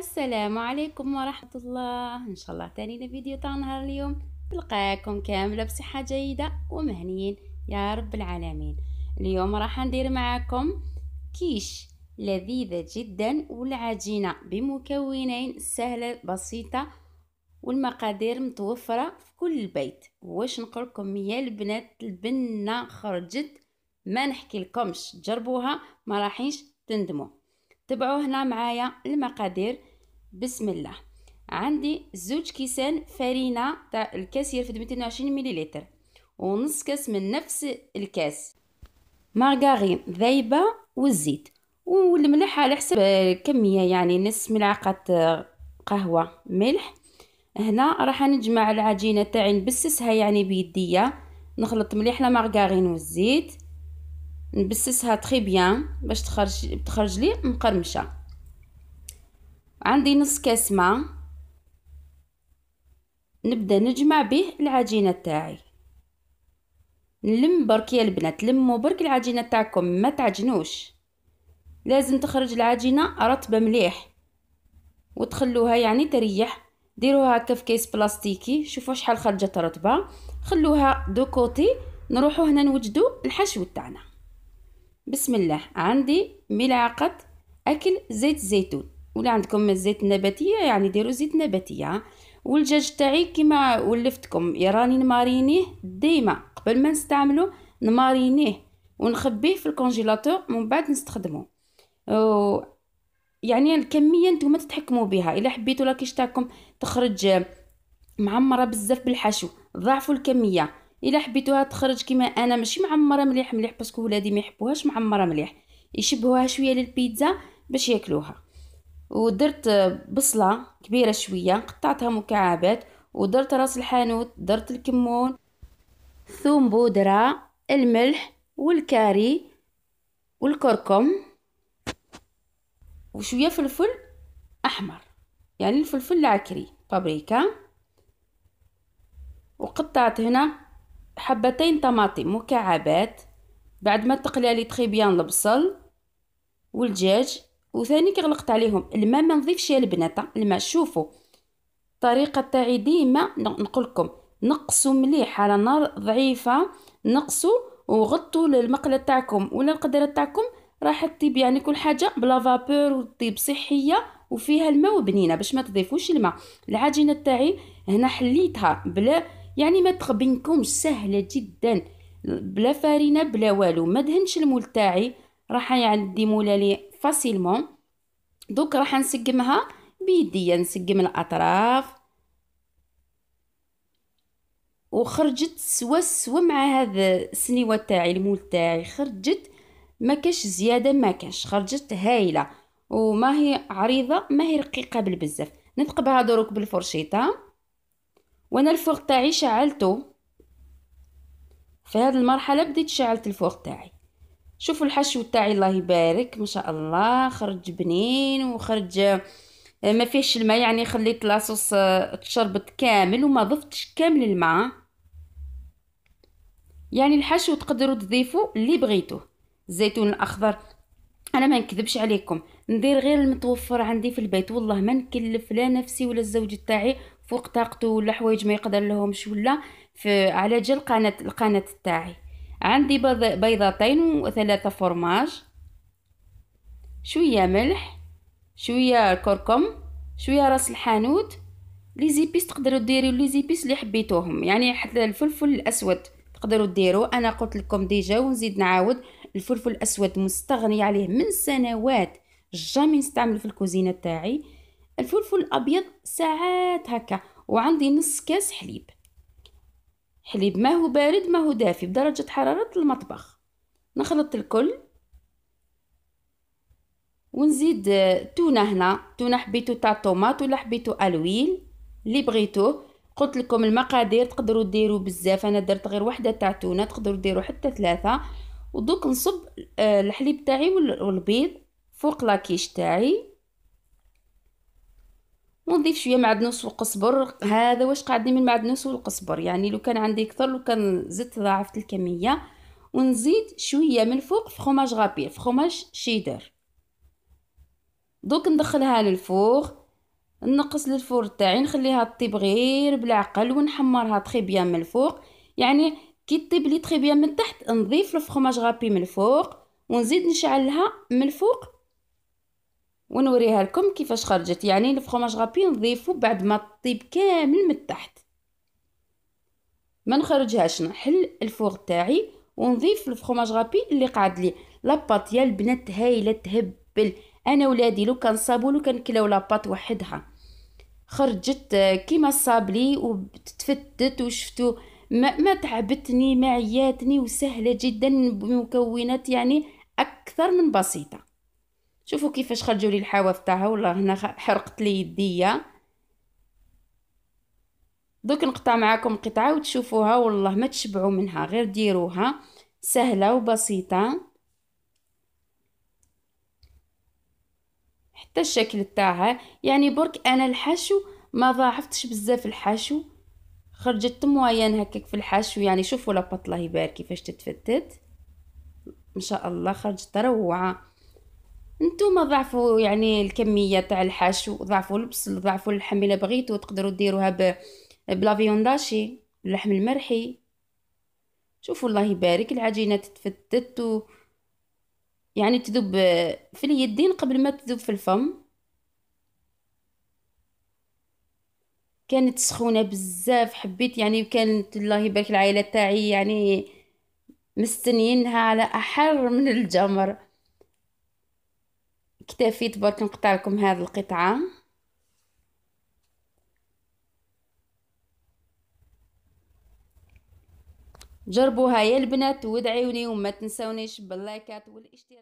السلام عليكم ورحمة الله إن شاء الله تاني الفيديو تاع نهار اليوم تلقاكم كاملة بصحة جيدة ومهنيين يا رب العالمين اليوم راح ندير معاكم كيش لذيذة جدا والعجينة بمكونين سهلة بسيطة والمقادير متوفرة في كل البيت واش نقولكم يا البنات البنة خرجت ما نحكي لكمش جربوها ما راحينش تندموا تبعوا هنا معايا المقادير بسم الله عندي زوج كيسان فارينة تاع الكاسير في 220 مليلتر ونص كاس من نفس الكاس مارغارين ذايبة والزيت والملح على حسب الكمية آه، يعني نص ملعقة آه، قهوة ملح هنا راح نجمع العجينة تاعي نبسسها يعني بيدية نخلط مليح لمارغارين والزيت نبسسها تخي بيان باش تخرج تخرج لي مقرمشه عندي نص كاس ماء نبدا نجمع به العجينه تاعي نلم برك يا البنات لموا برك العجينه تاعكم ما تعجنوش لازم تخرج العجينه رطبه مليح وتخلوها يعني تريح ديروها هكا في كيس بلاستيكي شوفوا شحال خرجت رطبه خلوها دو كوتي نروحو هنا نوجدو الحشو تاعنا بسم الله عندي ملعقه اكل زيت الزيتون ولا عندكم الزيت النباتيه يعني ديروا زيت نباتيه والدجاج تاعي كما ولفتكم راني نمارينيه ديما قبل ما نستعملو نمارينيه ونخبيه في الكونجيلاتور من بعد نستخدمه يعني الكميه نتوما تتحكموا بها الا حبيتو لاكيش تاعكم تخرج معمره بزاف بالحشو ضاعفوا الكميه الا حبيتوها تخرج كما انا ماشي معمره مليح مليح باسكو ولادي ما يحبوهاش معمره مليح يشبهوها شويه للبيتزا باش ياكلوها ودرت بصلة كبيرة شوية قطعتها مكعبات ودرت راس الحانوت درت الكمون ثوم بودرة الملح والكاري والكركم وشوية فلفل أحمر يعني الفلفل العكري بابريكا وقطعت هنا حبتين طماطم مكعبات بعد ما تقلي لي تخي بيان البصل والدجاج وثاني كغلقت عليهم الماء ما نضيفش يا البنات الماء شوفوا الطريقه تاعي ديما نقول لكم نقصوا مليح على نار ضعيفه نقصوا وغطوا المقله تاعكم ولا القدره تاعكم راح تطيب يعني كل حاجه بلا فابور وتطيب صحيه وفيها الماء وبنينه باش ما تضيفوش الماء العجينه تاعي هنا حليتها بلا يعني ما تخبنكمش سهله جدا بلا فارينه بلا والو ما دهنش المول تاعي راح يعدمولها لي فاسيلمون دوك راح نسقمها بيديا نسقم الاطراف وخرجت سوا سوا مع هذا السنيوه تاعي المول تاعي خرجت ما كاش زياده ما كاش خرجت هايله وما هي عريضه ما هي رقيقه بالبزاف نثقبها دروك بالفرشيطه وانا الفوق تاعي شعلته في هذه المرحله بديت شعلت الفوق تاعي شوفوا الحشو تاعي الله يبارك ما شاء الله خرج بنين وخرج آه، ما فيهش الماء يعني خليت لاصوص آه، تشربت كامل وما ضفتش كامل الماء يعني الحشو تقدروا تضيفوا اللي بغيتوه الزيتون الاخضر انا ما نكذبش عليكم ندير غير المتوفر عندي في البيت والله ما نكلف لا نفسي ولا الزوج تاعي فوق طاقته ولا حوايج ما يقدر لهمش ولا على جال قناه القناه تاعي عندي بيضتين وثلاثة فرماج شوية ملح شوية كركم شوية راس الحانوت لي زيبيس تقدروا ديروا لي زيبيس اللي حبيتوهم يعني حتى الفلفل الاسود تقدروا ديروا انا قلت لكم ديجا ونزيد نعاود الفلفل الاسود مستغني عليه من سنوات جامي نستعمل في الكوزينه تاعي الفلفل الابيض ساعات هكا وعندي نص كاس حليب حليب ما هو بارد ما هو دافي بدرجة حرارة المطبخ نخلط الكل ونزيد آه، تونة هنا تونة حبيتو تاع طوماط ولا حبيتو الويل اللي بغيتوه قلت لكم المقادير تقدروا ديروا بزاف انا درت غير وحده تاع تونه تقدروا ديروا حتى ثلاثه ودوك نصب آه، الحليب تاعي والبيض فوق لاكيش تاعي ونضيف شويه معدنوس والقزبر هذا واش قعدني من المعدنوس والقزبر يعني لو كان عندي اكثر لو كان زدت ضاعفت الكميه ونزيد شويه من فوق فخوماج غابي فخوماج شيدر دوك ندخلها للفوق نقص للفور تاعي نخليها طيب غير بالعقل ونحمرها تخي بيان من الفوق يعني كي تطيب لي تخي بيان من تحت نضيف الفخوماج غابي من الفوق ونزيد نشعلها من الفوق ونوريها لكم كيفاش خرجت يعني الفرماج غابي نضيفو بعد ما طيب كامل من التحت ما نخرجهاش نحل الفوغ تاعي ونضيف الفرماج غابي اللي قعد لي لاباط يا البنات هايله تهبل انا ولادي لو كان صابوا لو كان كلاو لاباط وحدها خرجت كيما الصابلي وتتفتت وشفتو ما, ما تعبتني ما عياتني وسهله جدا بمكونات يعني اكثر من بسيطه شوفوا كيفاش خرجوا لي الحواف تاعها والله هنا حرقت لي يديا دوك نقطع معاكم قطعه وتشوفوها والله ما تشبعوا منها غير ديروها سهله وبسيطه حتى الشكل تاعها يعني برك انا الحشو ما ضاعفتش بزاف الحشو خرجت موايان هكاك في الحشو يعني شوفوا لاباط الله يبارك كيفاش تتفتت ان شاء الله خرجت روعه نتوما ضعفوا يعني الكميه تاع الحشو ضعفوا البصل ضعفوا اللحم الا بغيتو تقدروا ديروها ب بلا فيونداشي اللحم المرحي شوفوا الله يبارك العجينه تتفتت و يعني تذوب في اليدين قبل ما تذوب في الفم كانت سخونه بزاف حبيت يعني كانت الله يبارك العائله تاعي يعني مستنيينها على احر من الجمر اكتفيت برك نقطع لكم هذه القطعه جربوها يا البنات ودعيوني وما تنسونيش باللايكات والاشتراك